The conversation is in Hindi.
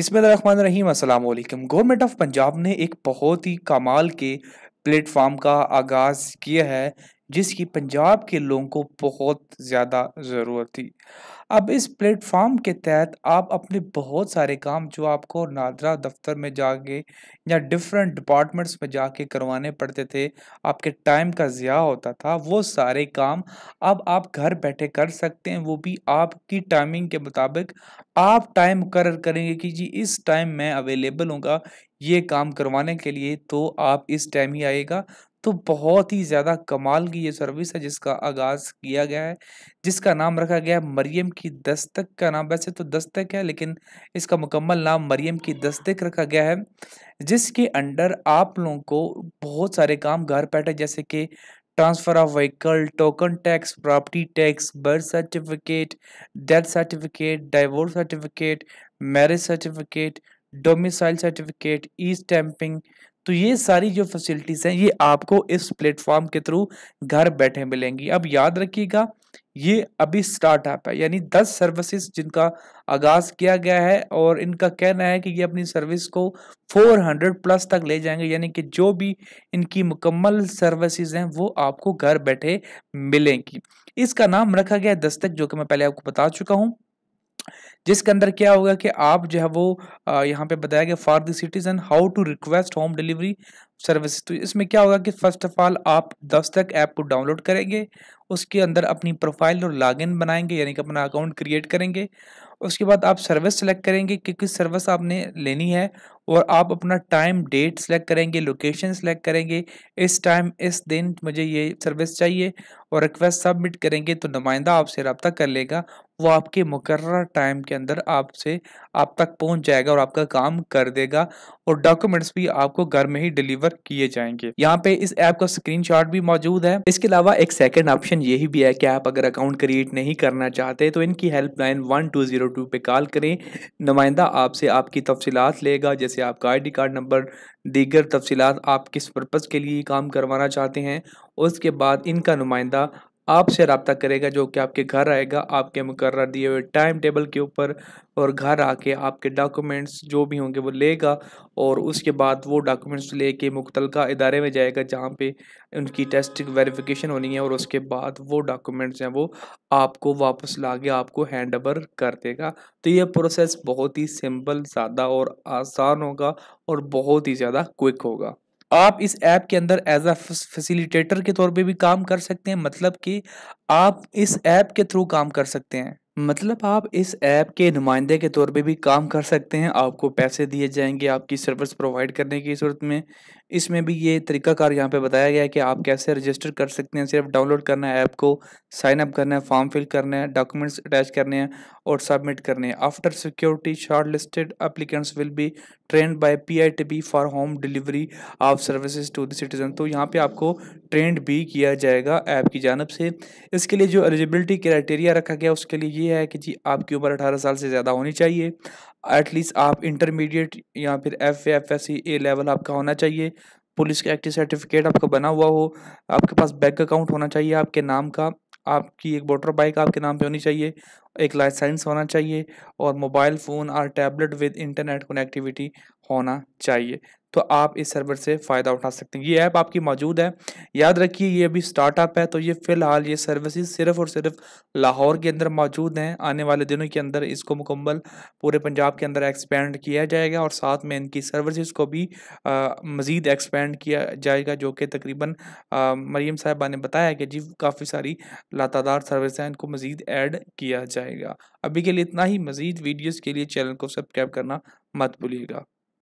बिसमीम गवर्नमेंट ऑफ पंजाब ने एक बहुत ही कमाल के प्लेटफार्म का आगाज़ किया है जिसकी पंजाब के लोगों को बहुत ज़्यादा ज़रूरत थी अब इस प्लेटफॉर्म के तहत आप अपने बहुत सारे काम जो आपको नादरा दफ्तर में जाके या डिफरेंट डिपार्टमेंट्स में जाके करवाने पड़ते थे आपके टाइम का ज़िया होता था वो सारे काम अब आप घर बैठे कर सकते हैं वो भी आपकी टाइमिंग के मुताबिक आप टाइम मुकर करेंगे कि जी इस टाइम मैं अवेलेबल होगा ये काम करवाने के लिए तो आप इस टाइम ही आएगा तो बहुत ही ज़्यादा कमाल की ये सर्विस है जिसका आगाज़ किया गया है जिसका नाम रखा गया है मरियम की दस्तक का नाम वैसे तो दस्तक है लेकिन इसका मुकम्मल नाम मरियम की दस्तक रखा गया है जिसके अंडर आप लोगों को बहुत सारे काम घर बैठे जैसे कि transfer of vehicle token tax property tax birth certificate death certificate divorce certificate marriage certificate domicile certificate e stamping तो ये सारी जो फैसिलिटीज़ हैं ये आपको इस प्लेटफॉर्म के थ्रू घर बैठे मिलेंगी अब याद रखिएगा ये अभी स्टार्टअप है यानी दस सर्विसेज जिनका आगाज़ किया गया है और इनका कहना है कि ये अपनी सर्विस को 400 प्लस तक ले जाएंगे यानी कि जो भी इनकी मुकम्मल सर्विसेज हैं वो आपको घर बैठे मिलेंगी इसका नाम रखा गया है दस्तक जो कि मैं पहले आपको बता चुका हूँ जिसके अंदर क्या होगा कि आप जो है वो यहाँ पे बताया गया for the citizen how to request home delivery service तो इसमें क्या होगा कि फर्स्ट ऑफ ऑल आप दस तक ऐप को डाउनलोड करेंगे उसके अंदर अपनी प्रोफाइल और लॉगिन बनाएंगे यानी कि अपना अकाउंट क्रिएट करेंगे उसके बाद आप सर्विस सेलेक्ट करेंगे कि किस सर्विस आपने लेनी है और आप अपना टाइम डेट सेलेक्ट करेंगे लोकेशन सेलेक्ट करेंगे इस टाइम इस दिन मुझे ये सर्विस चाहिए और रिक्वेस्ट सबमिट करेंगे तो नुमाइंदा आपसे रबता कर लेगा वो आपके मुकर टाइम के अंदर आपसे आप तक पहुंच जाएगा और आपका काम कर देगा और डॉक्यूमेंट्स भी आपको घर में ही डिलीवर किए जाएंगे यहाँ पे इस ऐप का स्क्रीन भी मौजूद है इसके अलावा एक सेकेंड ऑप्शन यही भी है कि आप अगर अकाउंट क्रिएट नहीं करना चाहते तो इनकी helpline one two zero two पे कॉल करें नुमाइंदा आपसे आपकी तफसीत लेगा जैसे आपका आई डी कार्ड नंबर दीगर तफसीत आप किस पर्पज़ के लिए काम करवाना चाहते हैं उसके बाद इनका नुमाइंदा आपसे रबता करेगा जो कि आपके घर आएगा आपके मुकर दिए हुए टाइम टेबल के ऊपर और घर आके आपके डॉक्यूमेंट्स जो भी होंगे वो लेगा और उसके बाद वो डॉक्यूमेंट्स लेके मुतल इदारे में जाएगा जहाँ पे उनकी टेस्ट वेरिफिकेशन होनी है और उसके बाद वो डॉक्यूमेंट्स हैं वो आपको वापस ला के आपको हैंड ओवर कर देगा तो ये प्रोसेस बहुत ही सिंपल सादा और आसान होगा और बहुत ही ज़्यादा क्विक होगा आप इस ऐप के अंदर एज अ फैसिलिटेटर के तौर पे भी काम कर सकते हैं मतलब कि आप इस ऐप के थ्रू काम कर सकते हैं मतलब आप इस ऐप के नुमाइंदे के तौर पे भी काम कर सकते हैं आपको पैसे दिए जाएंगे आपकी सर्विस प्रोवाइड करने की सूरत में इसमें भी ये तरीकाकार यहाँ पे बताया गया है कि आप कैसे रजिस्टर कर सकते हैं सिर्फ डाउनलोड करना है ऐप को साइन अप करना है फॉर्म फिल करना है डॉक्यूमेंट्स अटैच करने हैं और सबमिट करने हैं after security short listed applicants will be trained by P I T B for home delivery of services to citizen तो यहाँ पर आपको ट्रेंड भी किया जाएगा ऐप की जानब से इसके लिए जो एलिजिबिलिटी क्राइटेरिया रखा गया उसके लिए ये है कि जी आपकी उम्र अठारह साल से ज़्यादा होनी चाहिए एटलीस्ट आप इंटरमीडिएट या फिर F F S C A level आपका होना चाहिए पुलिस का एक्टिव सर्टिफिकेट आपका बना हुआ हो आपके पास बैंक अकाउंट होना चाहिए आपके नाम का आपकी एक वोटर बाइक आपके नाम पे होनी चाहिए एक लाइसेंस होना चाहिए और मोबाइल फ़ोन और टैबलेट विद इंटरनेट कनेक्टिविटी होना चाहिए तो आप इस सर्वर से फ़ायदा उठा सकते हैं ये ऐप आपकी मौजूद है याद रखिए ये अभी स्टार्टअप है तो ये फ़िलहाल ये सर्विसेज सिर्फ और सिर्फ लाहौर के अंदर मौजूद हैं आने वाले दिनों के अंदर इसको मुकम्मल पूरे पंजाब के अंदर एक्सपेंड किया जाएगा और साथ में इनकी सर्विसेज को भी मज़ीद एक्सपेंड किया जाएगा जो कि तकरीबन मरीम साहबा ने बताया कि जी काफ़ी सारी लातादार सर्विस हैं इनको मज़ीद ऐड किया जाए जाएगा अभी के लिए इतना ही मज़ीद वीडियोज़ के लिए चैनल को सब्सक्राइब करना मत भूलिएगा